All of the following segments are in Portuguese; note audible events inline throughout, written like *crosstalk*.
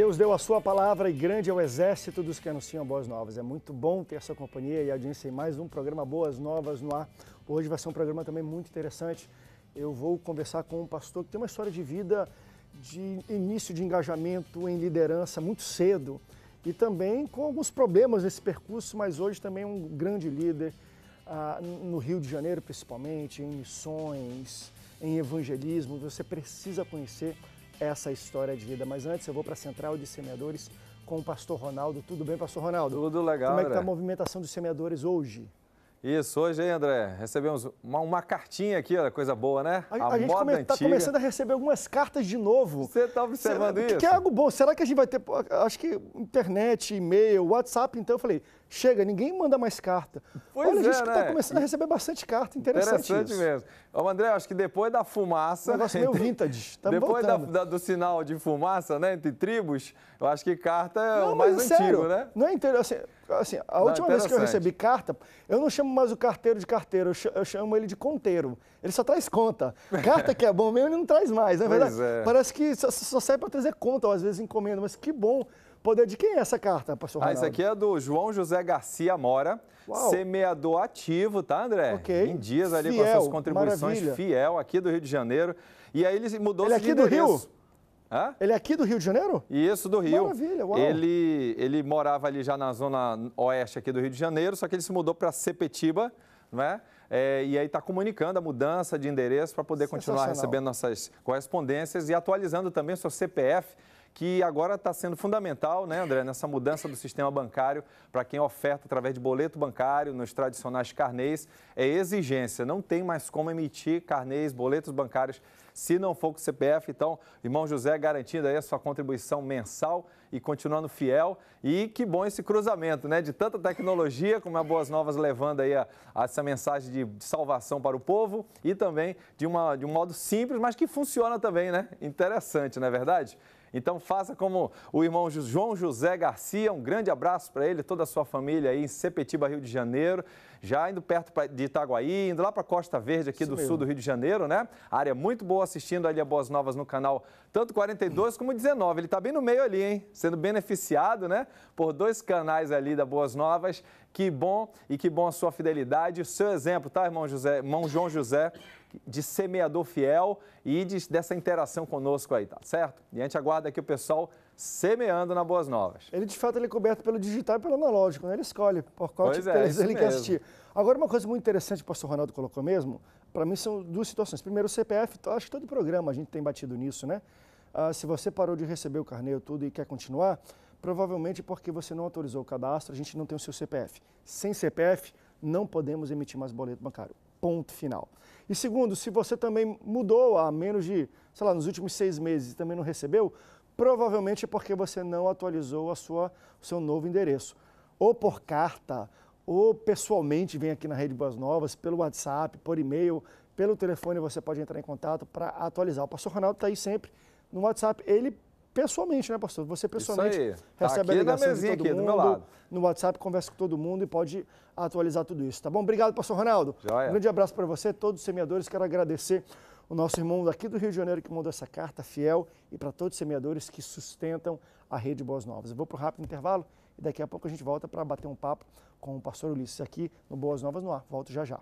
Deus deu a sua palavra e grande é o exército dos que anunciam boas novas. É muito bom ter essa companhia e audiência em mais um programa Boas Novas no ar. Hoje vai ser um programa também muito interessante. Eu vou conversar com um pastor que tem uma história de vida, de início de engajamento em liderança muito cedo e também com alguns problemas nesse percurso, mas hoje também um grande líder ah, no Rio de Janeiro, principalmente, em missões, em evangelismo. Você precisa conhecer essa história de vida. Mas antes eu vou para a Central de Semeadores com o pastor Ronaldo. Tudo bem, pastor Ronaldo? Tudo legal. Como é que está a né? movimentação dos semeadores hoje? Isso, hoje, hein, André? Recebemos uma, uma cartinha aqui, olha, coisa boa, né? A, a, a gente moda come, tá antiga. tá começando a receber algumas cartas de novo. Você tá observando isso? Que, que é algo bom. Será que a gente vai ter, acho que internet, e-mail, WhatsApp, então eu falei, chega, ninguém manda mais carta. Pois olha, é, a gente é, tá né? tá começando a receber bastante carta, interessante Interessante isso. mesmo. Ô, André, acho que depois da fumaça... O negócio meio vintage, tá Depois da, da, do sinal de fumaça, né, entre tribos, eu acho que carta é Não, o mais é antigo, sério, né? Não é interessante... Assim, Assim, a não, última vez que eu recebi carta, eu não chamo mais o carteiro de carteiro, eu chamo ele de conteiro. Ele só traz conta. Carta que é bom mesmo, ele não traz mais, né? Pois é. Parece que só, só sai para trazer conta, ou às vezes encomenda, mas que bom poder. De quem é essa carta, pastor Ronaldo? Ah, isso aqui é do João José Garcia Mora, Uau. semeador ativo, tá, André? Ok. Em dias ali fiel, com as suas contribuições, maravilha. fiel, aqui do Rio de Janeiro. E aí ele mudou ele é aqui do Rio? Hã? Ele é aqui do Rio de Janeiro? Isso, do Rio. Maravilha, uau. Ele, ele morava ali já na zona oeste aqui do Rio de Janeiro, só que ele se mudou para Sepetiba, né? É, e aí está comunicando a mudança de endereço para poder continuar recebendo nossas correspondências e atualizando também o seu CPF que agora está sendo fundamental, né, André, nessa mudança do sistema bancário para quem oferta através de boleto bancário nos tradicionais carnês. É exigência, não tem mais como emitir carnês, boletos bancários se não for com o CPF. Então, irmão José, garantindo aí a sua contribuição mensal e continuando fiel. E que bom esse cruzamento, né? De tanta tecnologia, como a é Boas Novas levando aí a, a essa mensagem de salvação para o povo e também de, uma, de um modo simples, mas que funciona também, né? Interessante, não é verdade? Então faça como o irmão João José Garcia, um grande abraço para ele, toda a sua família aí em Sepetiba, Rio de Janeiro, já indo perto de Itaguaí, indo lá para Costa Verde aqui Isso do mesmo. sul do Rio de Janeiro, né? Área muito boa assistindo ali a Boas Novas no canal, tanto 42 como 19. Ele está bem no meio ali, hein? Sendo beneficiado, né? Por dois canais ali da Boas Novas que bom e que bom a sua fidelidade, o seu exemplo, tá, irmão, José, irmão João José, de semeador fiel e de, dessa interação conosco aí, tá certo? E a gente aguarda aqui o pessoal semeando na Boas Novas. Ele, de fato, ele é coberto pelo digital e pelo analógico, né? Ele escolhe por qual pois tipo é, é ele quer assistir. Agora, uma coisa muito interessante que o pastor Ronaldo colocou mesmo, para mim são duas situações. Primeiro, o CPF, acho que todo programa a gente tem batido nisso, né? Ah, se você parou de receber o carneiro tudo e quer continuar, Provavelmente porque você não autorizou o cadastro, a gente não tem o seu CPF. Sem CPF, não podemos emitir mais boleto bancário. Ponto final. E segundo, se você também mudou há menos de, sei lá, nos últimos seis meses e também não recebeu, provavelmente é porque você não atualizou a sua, o seu novo endereço. Ou por carta, ou pessoalmente vem aqui na Rede Boas Novas, pelo WhatsApp, por e-mail, pelo telefone você pode entrar em contato para atualizar. O pastor Ronaldo está aí sempre no WhatsApp. Ele pessoalmente, né, pastor? Você pessoalmente tá recebe a ligação de todo aqui, mundo, no WhatsApp, conversa com todo mundo e pode atualizar tudo isso, tá bom? Obrigado, pastor Ronaldo. Joia. Um grande abraço para você, todos os semeadores. Quero agradecer o nosso irmão daqui do Rio de Janeiro que mandou essa carta fiel e para todos os semeadores que sustentam a Rede Boas Novas. Eu vou para um rápido intervalo e daqui a pouco a gente volta para bater um papo com o pastor Ulisses aqui no Boas Novas no Ar. Volto já já.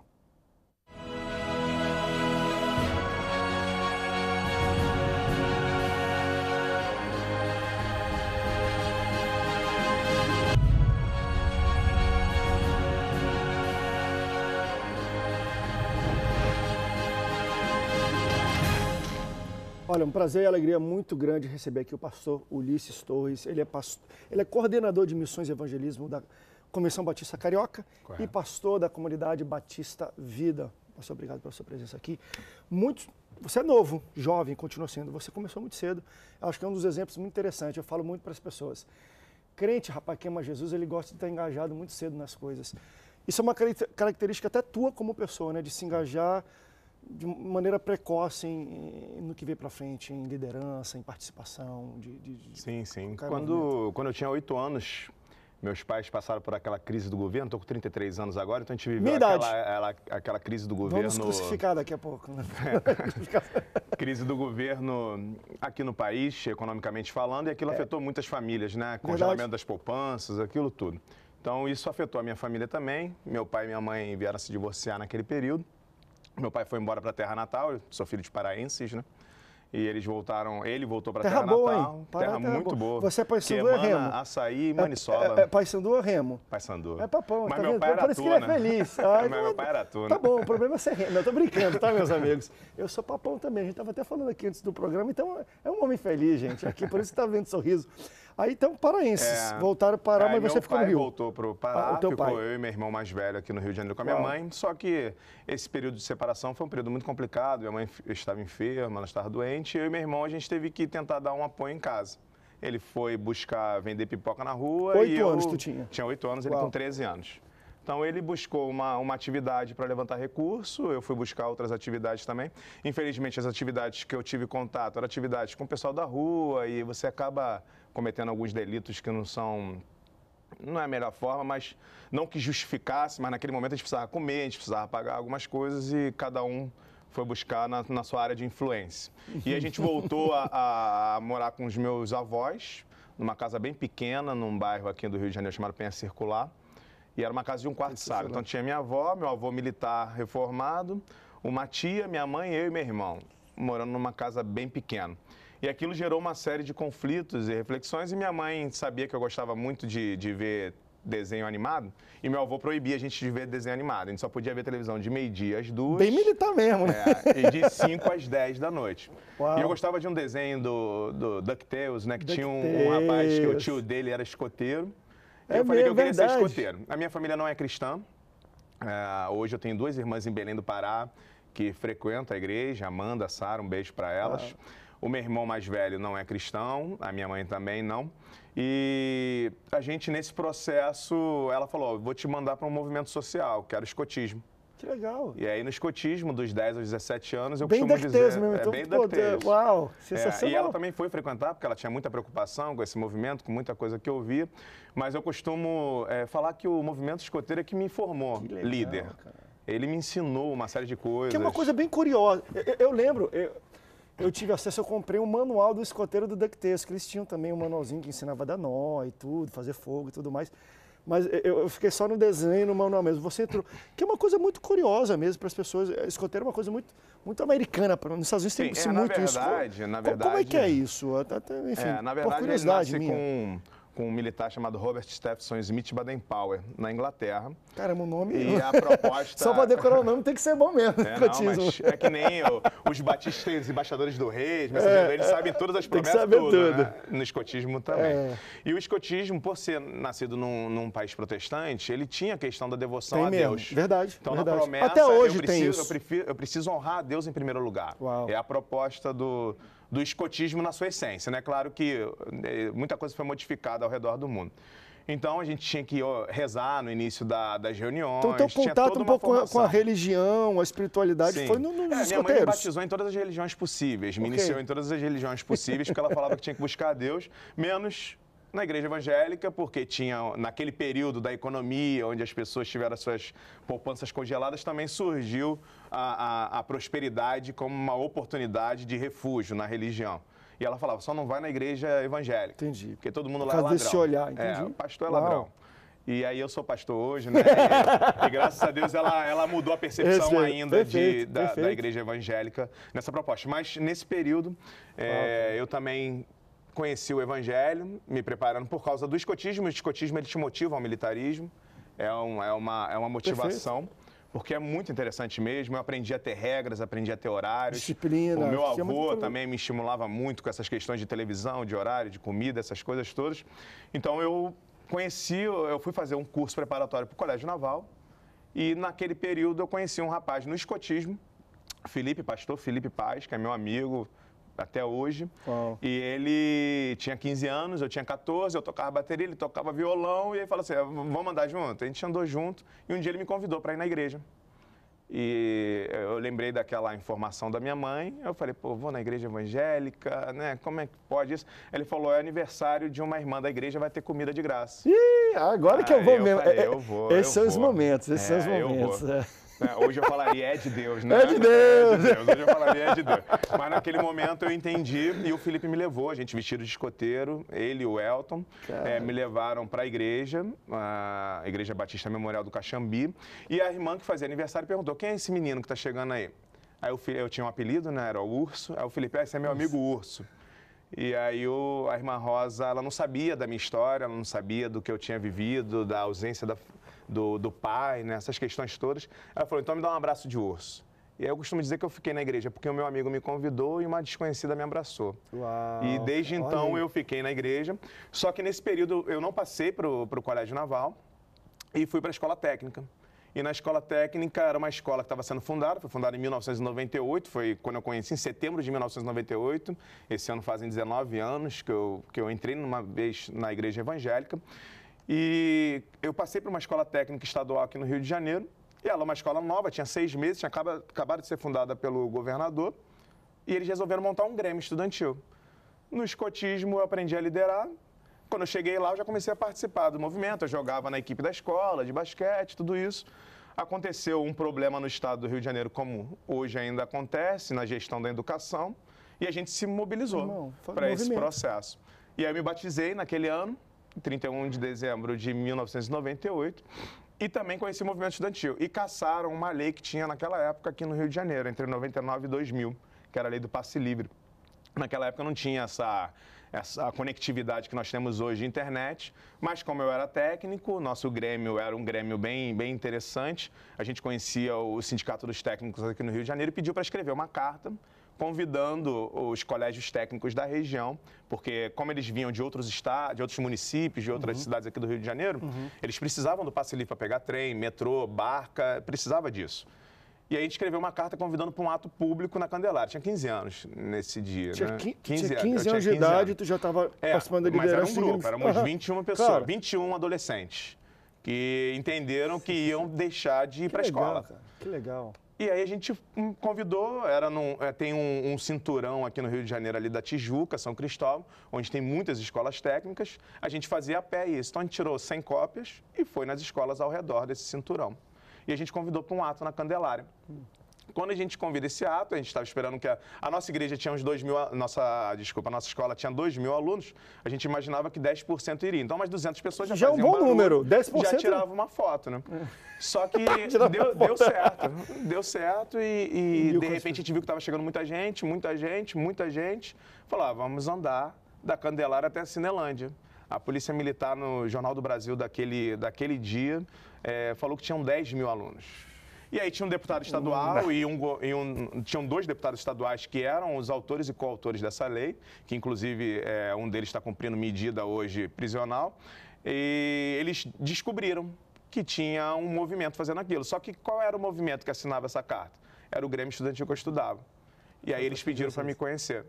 Olha, um prazer e alegria muito grande receber aqui o pastor Ulisses Torres. Ele é, ele é coordenador de missões e evangelismo da Convenção Batista Carioca Correto. e pastor da comunidade Batista Vida. Pastor, obrigado pela sua presença aqui. Muito, você é novo, jovem, continua sendo. Você começou muito cedo. Eu acho que é um dos exemplos muito interessantes. Eu falo muito para as pessoas. Crente, rapaz, que ama Jesus, ele gosta de estar engajado muito cedo nas coisas. Isso é uma característica até tua como pessoa, né? De se engajar de maneira precoce em, no que vem para frente, em liderança, em participação. De, de sim, sim. Quando, quando eu tinha oito anos, meus pais passaram por aquela crise do governo, estou com 33 anos agora, então a gente viveu aquela, ela, aquela crise do governo. Vamos crucificar daqui a pouco, né? É. *laughs* crise do governo aqui no país, economicamente falando, e aquilo é. afetou muitas famílias, né? Congelamento Verdade. das poupanças, aquilo tudo. Então isso afetou a minha família também. Meu pai e minha mãe vieram se divorciar naquele período. Meu pai foi embora para a terra natal, eu sou filho de paraenses, né? E eles voltaram, ele voltou para terra, terra boa, natal. Hein? terra, terra muito boa. boa. Você é Paysandu ou é Remo? açaí e é, maniçola. É, é, é Paysandu ou Remo? Paysandu. É papão, Mas tá meu vendo? Pai era Por isso que ele é feliz. Ai, *laughs* ah, Mas então meu é pai era né? Tá bom, o problema é ser Remo. eu tô brincando, tá, meus *laughs* amigos? Eu sou papão também, a gente tava até falando aqui antes do programa, então é um homem feliz, gente, aqui, por isso que tá vendo sorriso. Aí então, paraenses. É, voltaram para Pará, é, mas você ficou no Rio. voltou para o Pará, ah, ficou pai. eu e meu irmão mais velho aqui no Rio de Janeiro com a minha Uau. Ah. mãe. Só que esse período de separação foi um período muito complicado. Minha mãe estava enferma, ela estava doente. Eu e meu irmão, a gente teve que tentar dar um apoio em casa. Ele foi buscar vender pipoca na rua. Oito anos eu... tu tinha? Tinha oito anos, ele com 13 anos. Então ele buscou uma, uma atividade para levantar recurso, eu fui buscar outras atividades também. Infelizmente, as atividades que eu tive contato eram atividades com o pessoal da rua e você acaba cometendo alguns delitos que não são não é a melhor forma, mas não que justificasse, mas naquele momento a gente precisava comer, a gente precisava pagar algumas coisas e cada um foi buscar na, na sua área de influência. E a *laughs* gente voltou a, a, morar com os meus avós, numa casa bem pequena, num bairro aqui do Rio de Janeiro chamado Penha Circular. E era uma casa de um quarto de sala. Então tinha minha avó, meu avô militar reformado, uma tia, minha mãe, eu e meu irmão, morando numa casa bem pequena. E aquilo gerou uma série de conflitos e reflexões, e minha mãe sabia que eu gostava muito de, de ver desenho animado, e meu avô proibia a gente de ver desenho animado. A gente só podia ver televisão de meio-dia às duas. Bem militar mesmo, né? É, e de cinco às *laughs* dez da noite. Uau. E eu gostava de um desenho do, do DuckTales, né? Que Duck tinha um, um rapaz que o tio dele era escoteiro. É eu falei que eu queria verdade. ser escoteiro. A minha família não é cristã. É, hoje eu tenho duas irmãs em Belém do Pará que frequentam a igreja, Amanda, Sara, um beijo para elas. Ah. O meu irmão mais velho não é cristão, a minha mãe também não. E a gente, nesse processo, ela falou: vou te mandar para um movimento social, quero escotismo. Que legal. E aí no escotismo, dos 10 aos 17 anos, eu bem costumo dizer... Mesmo, é então, é bem pô, Deus, Uau, é, sensacional. É, e ela também foi frequentar, porque ela tinha muita preocupação com esse movimento, com muita coisa que eu via. Mas eu costumo é, falar que o movimento escoteiro é que me formou que legal, líder. Cara. Ele me ensinou uma série de coisas. Que é uma coisa bem curiosa. Eu, eu lembro... Eu eu tive acesso, eu comprei um manual do escoteiro do DuckTales, que eles tinham também um manualzinho que ensinava a dar nó e tudo, fazer fogo e tudo mais mas eu, fiquei só no desenho, no manual mesmo. Você entrou, que é uma coisa muito curiosa mesmo para as pessoas. É, escoteiro é uma coisa muito, muito americana. Nos Estados Unidos tem Sim, é, muito na verdade, isso. Na verdade, como, como é que é isso? Até, enfim, é, na verdade, por curiosidade minha. com com um militar chamado Robert Stephenson Smith Baden-Powell, na Inglaterra. Caramba, o nome... E a proposta... *laughs* Só para decorar o nome tem que ser bom mesmo, é, cotismo. é que nem o, os batistas e embaixadores do rei, é, eles sabem todas as promessas, tem que saber tudo, tudo. Né? No escotismo também. É. E o escotismo, por ser nascido num, num, país protestante, ele tinha a questão da devoção tem a mesmo. Deus. Verdade, Então, verdade. na promessa, Até hoje eu, preciso, tem isso. Eu, prefiro, eu preciso honrar a Deus em primeiro lugar. Uau. É a proposta do do escotismo na sua essência. Né? Claro que eh, muita coisa foi modificada ao redor do mundo. Então a gente tinha que rezar no início da, das reuniões. Então teu contato um pouco formação. com a religião, a espiritualidade Sim. foi no, no, nos é, Minha mãe me batizou em todas as religiões possíveis, me okay. iniciou em todas as religiões possíveis, porque ela falava que tinha que buscar a Deus, menos na igreja evangélica, porque tinha, naquele período da economia, onde as pessoas tiveram suas poupanças congeladas, também surgiu a, a, a prosperidade como uma oportunidade de refúgio na religião. E ela falava, só não vai na igreja evangélica. Entendi. Porque todo mundo Por lá é ladrão. Desse olhar, entendi. É, o pastor é Uau. ladrão. E aí eu sou pastor hoje, né? E, *laughs* e graças a Deus ela, ela mudou a percepção Esse, ainda perfeito, de, da, perfeito. da igreja evangélica nessa proposta. Mas nesse período, é, eu também conheci o evangelho, me preparando por causa do escotismo. O escotismo ele te motiva ao militarismo, é, um, é, uma, é uma motivação. Perfeito. Porque é muito interessante mesmo. Eu aprendi a ter regras, aprendi a ter horários. Disciplina. O meu avô também me estimulava muito com essas questões de televisão, de horário, de comida, essas coisas todas. Então eu conheci, eu fui fazer um curso preparatório para o Colégio Naval. E naquele período eu conheci um rapaz no escotismo, Felipe Pastor, Felipe Paz, que é meu amigo, até hoje. Uau. E ele tinha 15 anos, eu tinha 14, eu tocava bateria, ele tocava violão, e aí falou assim: é, vamos andar junto? A gente andou junto, e um dia ele me convidou para ir na igreja. E eu lembrei daquela informação da minha mãe, eu falei, pô, vou na igreja evangélica, né? Como é que pode isso? Ele falou, é aniversário de uma irmã da igreja, vai ter comida de graça. Ih, agora ah, que eu vou eu mesmo. Falei, é, é, eu vou, esses eu são vou. os momentos, esses é, são os momentos. É, hoje eu falaria é de Deus, né? É de Deus. é de Deus! Hoje eu falaria é de Deus. Mas naquele momento eu entendi e o Felipe me levou, a gente vestido de escoteiro, ele e o Elton, é, me levaram para a igreja, a Igreja Batista Memorial do Caxambi, e a irmã que fazia aniversário perguntou, quem é esse menino que está chegando aí? Aí eu, eu tinha um apelido, né? Era o Urso. Aí o Felipe, ah, esse é meu amigo Urso. E aí o, a irmã Rosa, ela não sabia da minha história, ela não sabia do que eu tinha vivido, da ausência da, do, do pai, né? essas questões todas. Ela falou, então me dá um abraço de urso. E aí eu costumo dizer que eu fiquei na igreja porque o meu amigo me convidou e uma desconhecida me abraçou. Uau, e desde então eu fiquei na igreja. Só que nesse período eu não passei para o colégio naval e fui para a escola técnica. E na escola técnica era uma escola que estava sendo fundada, foi fundada em 1998, foi quando eu conheci, em setembro de 1998. Esse ano fazem 19 anos que eu, que eu entrei numa vez na igreja evangélica. E eu passei para uma escola técnica estadual aqui no Rio de Janeiro. E ela é uma escola nova, tinha seis meses, tinha acabado, acabado de ser fundada pelo governador. E eles resolveram montar um grêmio estudantil. No escotismo, eu aprendi a liderar. Quando eu cheguei lá, eu já comecei a participar do movimento. Eu jogava na equipe da escola, de basquete, tudo isso. Aconteceu um problema no estado do Rio de Janeiro, como hoje ainda acontece, na gestão da educação. E a gente se mobilizou para esse processo. E aí eu me batizei naquele ano, 31 de dezembro de 1998 e também conheci o movimento estudantil. E caçaram uma lei que tinha naquela época aqui no Rio de Janeiro, entre 99 e 2000, que era a lei do passe livre. Naquela época não tinha essa, essa conectividade que nós temos hoje internet, mas como eu era técnico, nosso Grêmio era um Grêmio bem, bem interessante, a gente conhecia o Sindicato dos Técnicos aqui no Rio de Janeiro e pediu para escrever uma carta convidando os colégios técnicos da região, porque como eles vinham de outros estados, de outros municípios, de outras uhum. cidades aqui do Rio de Janeiro, uhum. eles precisavam do passe livre para pegar trem, metrô, barca, precisava disso. E aí a gente escreveu uma carta convidando para um ato público na Candelária. Tinha 15 anos nesse dia. Tinha, né? 15, tinha 15 anos 15 anos de idade, anos. tu já estava é, participando da liderança. Mas era um grupo, éramos uhum. 21 pessoas, 21 adolescentes, que entenderam que *laughs* iam deixar de ir para a escola. Cara. Que legal. E aí a gente hum, convidou, era num, é, tem um, um, cinturão aqui no Rio de Janeiro, ali da Tijuca, São Cristóvão, onde tem muitas escolas técnicas. A gente fazia a pé isso. Então a gente tirou 100 cópias e foi nas escolas ao redor desse cinturão. E a gente convidou para um ato na Candelária. Quando a gente convida esse ato, a gente estava esperando que a, a, nossa igreja tinha uns 2 mil, nossa, desculpa, a nossa escola tinha 2 mil alunos, a gente imaginava que 10% iria. Então, mais 200 pessoas já, já é faziam um bom barulho, número, 10%. Já tirava uma foto, né? Só que *laughs* deu, deu, certo, deu certo e, e de repente a gente viu que estava chegando muita gente, muita gente, muita gente. Falou, ah, vamos andar da Candelária até a Cinelândia. A Polícia Militar, no Jornal do Brasil daquele, daquele dia, é, falou que tinham 10 mil alunos. E aí tinha um deputado estadual hum. e, um, e um, tinham dois deputados estaduais que eram os autores e coautores dessa lei, que inclusive é, um deles está cumprindo medida hoje prisional. E eles descobriram que tinha um movimento fazendo aquilo. Só que qual era o movimento que assinava essa carta? Era o Grêmio Estudantil que eu estudava. E aí eles pediram para me conhecer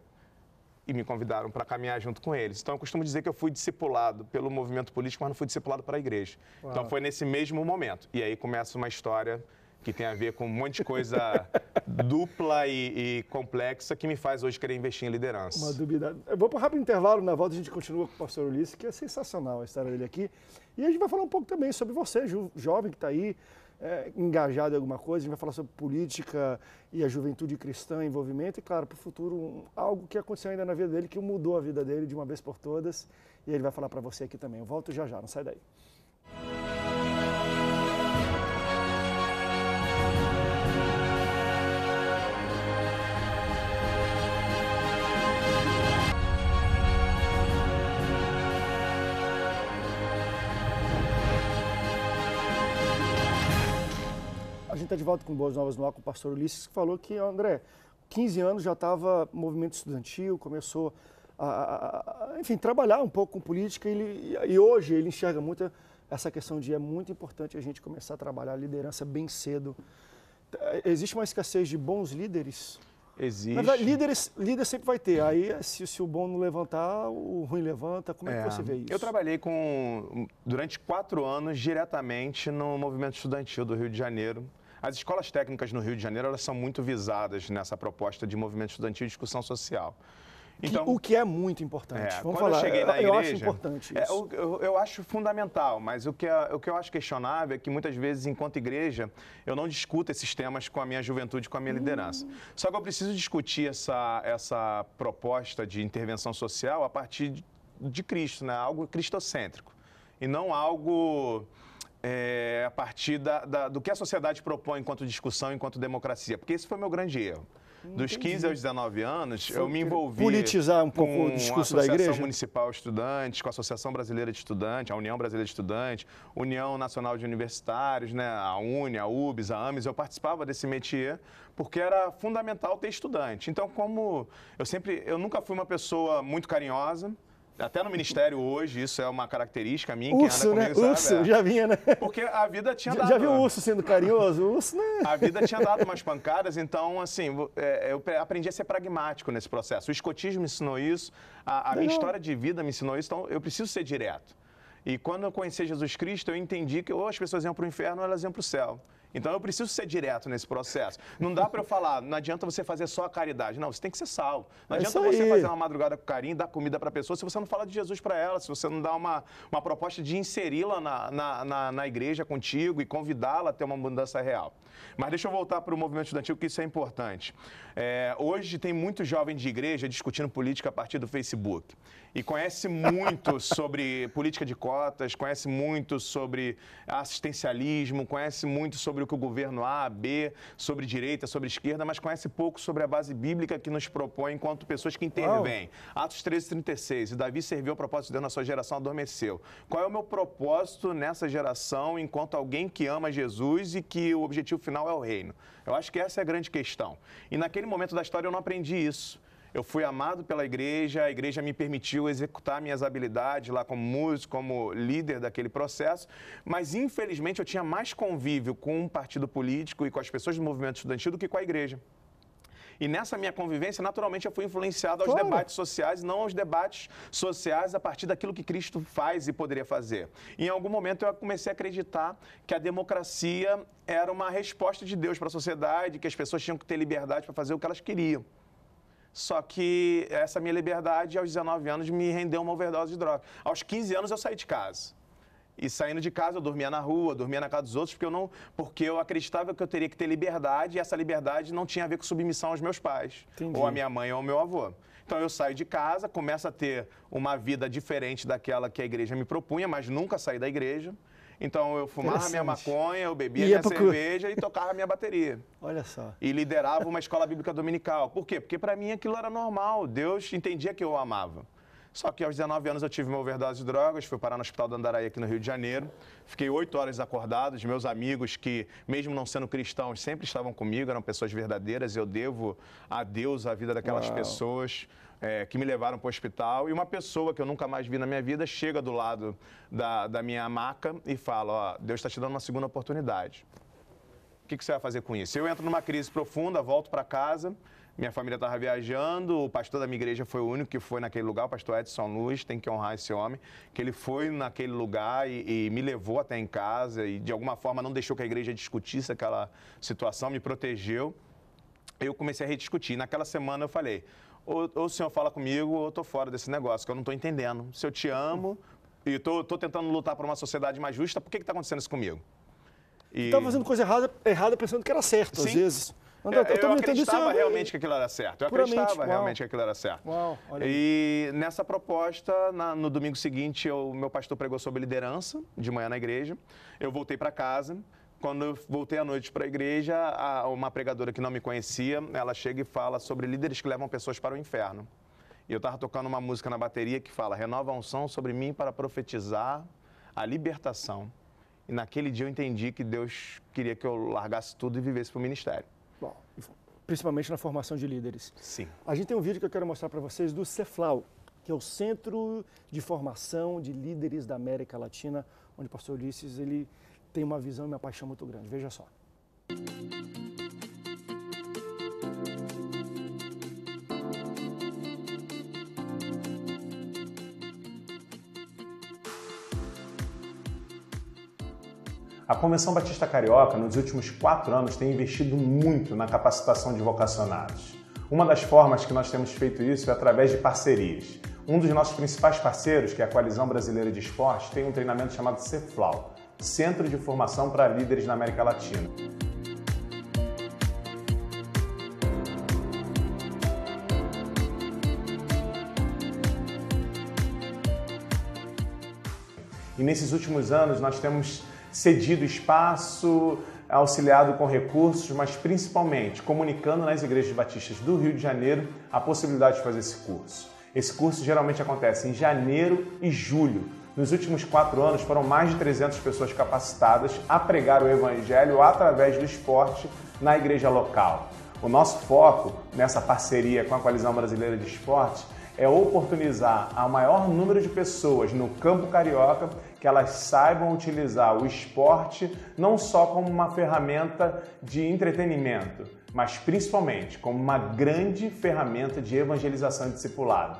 e me convidaram para caminhar junto com eles. Então eu costumo dizer que eu fui discipulado pelo movimento político, mas não fui discipulado para a igreja. Então Uau. Então foi nesse mesmo momento. E aí começa uma história que tem a ver com um monte de coisa *laughs* dupla e, e, complexa que me faz hoje querer investir em liderança. Uma dúvida. Eu vou para um rápido intervalo, na volta a gente continua com o pastor Ulisses, que é sensacional a história dele aqui. E a gente vai falar um pouco também sobre você, jo jovem que está aí, é, engajado em alguma coisa, a gente vai falar sobre política e a juventude cristã, envolvimento, e claro, para o futuro, um, algo que aconteceu ainda na vida dele, que mudou a vida dele de uma vez por todas, e ele vai falar para você aqui também. Eu volto já já, não sai daí. está de volta com Boas Novas no ar com o pastor Ulisses, que falou que, André, 15 anos já estava movimento estudantil, começou a, a, a, enfim, trabalhar um pouco com política e, ele, e hoje ele enxerga muito essa questão de é muito importante a gente começar a trabalhar a liderança bem cedo. Existe uma escassez de bons líderes? Existe. Mas líderes, líder sempre vai ter. Aí, se, se, o bom não levantar, o ruim levanta. Como é, é, que você vê isso? Eu trabalhei com, durante quatro anos diretamente no movimento estudantil do Rio de Janeiro. As escolas técnicas no Rio de Janeiro elas são muito visadas nessa proposta de movimento estudantil e discussão social. Então, que, o que é muito importante. É, Vamos quando falar. eu cheguei na eu, igreja, eu acho importante é, eu, eu, eu, acho fundamental, mas o que, é, o que eu acho questionável é que muitas vezes, enquanto igreja, eu não discuto esses temas com a minha juventude, com a minha hum. liderança. Só que eu preciso discutir essa, essa proposta de intervenção social a partir de, de Cristo, né? algo cristocêntrico, e não algo é, a partir da, da, do que a sociedade propõe enquanto discussão, enquanto democracia. Porque esse foi meu grande erro. Dos Entendi. 15 aos 19 anos, Sim, eu me envolvi. Politizar um pouco o discurso da igreja? Com a Associação Municipal de Estudantes, com a Associação Brasileira de Estudantes, a União Brasileira de Estudantes, União Nacional de Universitários, né? a UNE, a UBS, a AMES. Eu participava desse métier porque era fundamental ter estudante. Então, como eu sempre. Eu nunca fui uma pessoa muito carinhosa. Até no ministério hoje, isso é uma característica minha. Urso, né? Comigo, urso, é. já vinha, né? Porque a vida tinha dado. Já, já viu né? o urso sendo carinhoso? O urso, né? A vida tinha dado umas pancadas, então, assim, é, eu aprendi a ser pragmático nesse processo. O escotismo me ensinou isso, a, a minha história de vida me ensinou isso, então eu preciso ser direto. E quando eu conheci Jesus Cristo, eu entendi que ou as pessoas iam para o inferno ou elas iam para o céu. Então eu preciso ser direto nesse processo. Não dá para eu falar, não adianta você fazer só a caridade. Não, você tem que ser salvo. Não é adianta você fazer uma madrugada com carinho, dar comida para a pessoa, se você não fala de Jesus para ela, se você não dá uma, uma proposta de inseri-la na, na, na, na, igreja contigo e convidá-la a ter uma mudança real. Mas deixa eu voltar para o movimento estudantil, que isso é importante. É, hoje tem muito jovem de igreja discutindo política a partir do Facebook. E conhece muito *laughs* sobre política de cotas, conhece muito sobre assistencialismo, conhece muito sobre o que o governo A, B, sobre direita, sobre esquerda, mas conhece pouco sobre a base bíblica que nos propõe enquanto pessoas que intervêm. bem. Atos 13, 36. E Davi serviu ao propósito de Deus na sua geração, adormeceu. Qual é o meu propósito nessa geração enquanto alguém que ama Jesus e que o objetivo final é o reino? Eu acho que essa é a grande questão. E naquele momento da história eu não aprendi isso. Eu fui amado pela igreja, a igreja me permitiu executar minhas habilidades lá como músico, como líder daquele processo, mas infelizmente eu tinha mais convívio com um partido político e com as pessoas do movimento estudantil do que com a igreja. E nessa minha convivência, naturalmente, eu fui influenciado aos debates sociais, não aos debates sociais a partir daquilo que Cristo faz e poderia fazer. Em algum momento, eu comecei a acreditar que a democracia era uma resposta de Deus para a sociedade, que as pessoas tinham que ter liberdade para fazer o que elas queriam. Só que essa minha liberdade, aos 19 anos, me rendeu uma overdose de droga. Aos 15 anos, eu saí de casa e saindo de casa eu dormia na rua, dormia na casa dos outros, porque eu não, porque eu acreditava que eu teria que ter liberdade e essa liberdade não tinha a ver com submissão aos meus pais, Entendi. ou à minha mãe ou ao meu avô. Então eu saio de casa, começo a ter uma vida diferente daquela que a igreja me propunha, mas nunca saí da igreja. Então eu fumava minha maconha, eu bebia minha pro... cerveja e tocava minha bateria. *laughs* Olha só. E liderava uma escola bíblica dominical. Por quê? Porque para mim aquilo era normal. Deus entendia que eu amava. Só que aos 19 anos eu tive uma overdose de drogas, fui parar no Hospital do Andaraí aqui no Rio de Janeiro. Fiquei oito horas acordado, os meus amigos que, mesmo não sendo cristãos, sempre estavam comigo, eram pessoas verdadeiras. Eu devo a Deus a vida daquelas Uau. pessoas. É, que me levaram para o hospital e uma pessoa que eu nunca mais vi na minha vida chega do lado da, da minha maca e fala: Ó, Deus está te dando uma segunda oportunidade. O que, que você vai fazer com isso? Eu entro numa crise profunda, volto para casa, minha família estava viajando, o pastor da minha igreja foi o único que foi naquele lugar, o pastor Edson Luz, tem que honrar esse homem, que ele foi naquele lugar e, e me levou até em casa e de alguma forma não deixou que a igreja discutisse aquela situação, me protegeu. Eu comecei a rediscutir. Naquela semana eu falei: ou, ou o senhor fala comigo ou eu estou fora desse negócio, que eu não estou entendendo. Se eu te amo e estou tentando lutar por uma sociedade mais justa, por que está acontecendo isso comigo? E... Estava fazendo coisa errada, errada pensando que era certo, Sim. às vezes. É, eu, eu é acreditava realmente que aquilo era certo. Eu acreditava uau. realmente que aquilo era certo. Uau, e nessa proposta, na, no domingo seguinte, o meu pastor pregou sobre liderança, de manhã na igreja. Eu voltei para casa. Quando eu voltei à noite para a igreja, uma pregadora que não me conhecia, ela chega e fala sobre líderes que levam pessoas para o inferno. E eu estava tocando uma música na bateria que fala: renova a unção sobre mim para profetizar a libertação. E naquele dia eu entendi que Deus queria que eu largasse tudo e vivesse para o ministério. Bom, principalmente na formação de líderes. Sim. A gente tem um vídeo que eu quero mostrar para vocês do Ceflau, que é o Centro de Formação de Líderes da América Latina, onde o pastor Ulisses ele tem uma visão e uma paixão muito grande. Veja só. A Convenção Batista Carioca, nos últimos quatro anos, tem investido muito na capacitação de vocacionados. Uma das formas que nós temos feito isso é através de parcerias. Um dos nossos principais parceiros, que é a Coalizão Brasileira de Esportes, tem um treinamento chamado CEFLAL, Centro de Formação para Líderes na América Latina. E nesses últimos anos nós temos cedido espaço, auxiliado com recursos, mas principalmente comunicando nas igrejas batistas do Rio de Janeiro a possibilidade de fazer esse curso. Esse curso geralmente acontece em janeiro e julho. Nos últimos quatro anos foram mais de 300 pessoas capacitadas a pregar o Evangelho através do esporte na igreja local. O nosso foco nessa parceria com a Coalizão Brasileira de Esportes é oportunizar a maior número de pessoas no campo carioca que elas saibam utilizar o esporte não só como uma ferramenta de entretenimento, mas principalmente como uma grande ferramenta de evangelização e discipulado.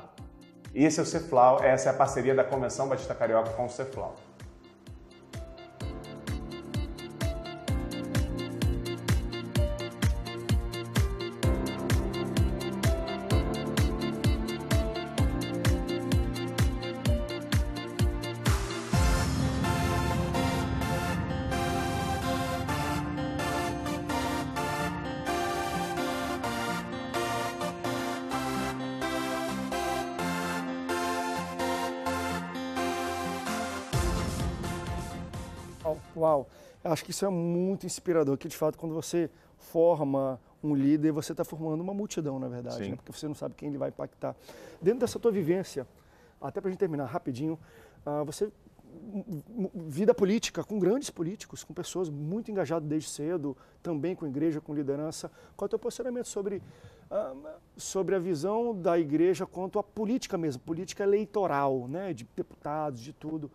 Esse é o CEFLAW, essa é a parceria da Convenção Batista Carioca com o CEFLAW. Acho que isso é muito inspirador, que de fato quando você forma um líder, você está formando uma multidão, na verdade, né? porque você não sabe quem ele vai impactar. Dentro dessa tua vivência, até para a gente terminar rapidinho, uh, você vida política com grandes políticos, com pessoas muito engajadas desde cedo, também com igreja, com liderança. Qual é o teu posicionamento sobre, ah, sobre a visão da igreja quanto à política mesmo, política eleitoral, né, de deputados, de tudo?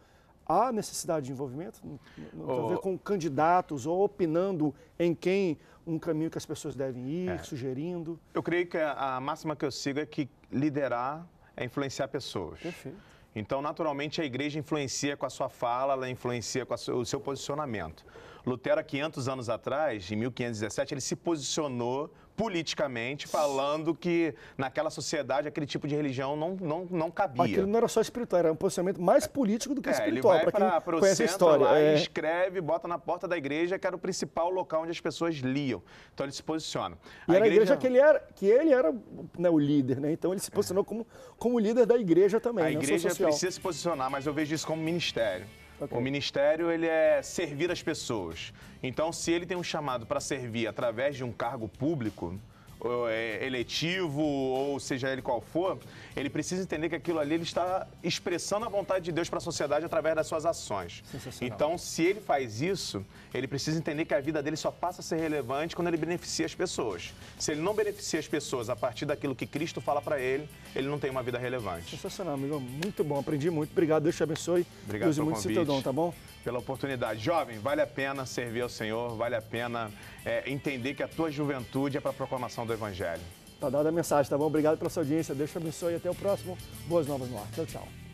há necessidade de envolvimento? Não tem a ver com candidatos ou opinando em quem um caminho que as pessoas devem ir, é. sugerindo? Eu creio que a máxima que eu sigo é que liderar é influenciar pessoas. Perfeito. Então, naturalmente, a igreja influencia com a sua fala, ela influencia com o seu posicionamento. Lutero, há 500 anos atrás, em 1517, ele se posicionou politicamente falando que naquela sociedade aquele tipo de religião não, não, não cabia. Aquilo não era só espiritual, era um posicionamento mais político do que é, espiritual. Ele vai para, o centro história, lá, é... escreve, bota na porta da igreja, que era o principal local onde as pessoas liam. Então ele se posiciona. E a era igreja... a igreja que ele era, que ele era né, o líder, né? Então ele se posicionou é. como, como líder da igreja também. A né, igreja precisa se posicionar, mas eu vejo isso como ministério. Okay. O ministério ele é servir as pessoas. Então, se ele tem um chamado para servir através de um cargo público, é eletivo, ou seja ele qual for, ele precisa entender que aquilo ali ele está expressando a vontade de Deus para a sociedade através das suas ações. Então, se ele faz isso, ele precisa entender que a vida dele só passa a ser relevante quando ele beneficia as pessoas. Se ele não beneficia as pessoas a partir daquilo que Cristo fala para ele, ele não tem uma vida relevante. Sensacional, amigo. Muito bom. Aprendi muito. Obrigado. Deus te abençoe. Obrigado Deus muito convite. Dom, tá bom? Pela oportunidade. Jovem, vale a pena servir ao Senhor, vale a pena é, entender que a tua juventude é para a proclamação do Evangelho. Está dada a mensagem, tá bom? Obrigado pela sua audiência. Deus te abençoe e até o próximo Boas Novas no Ar. Tchau, tchau.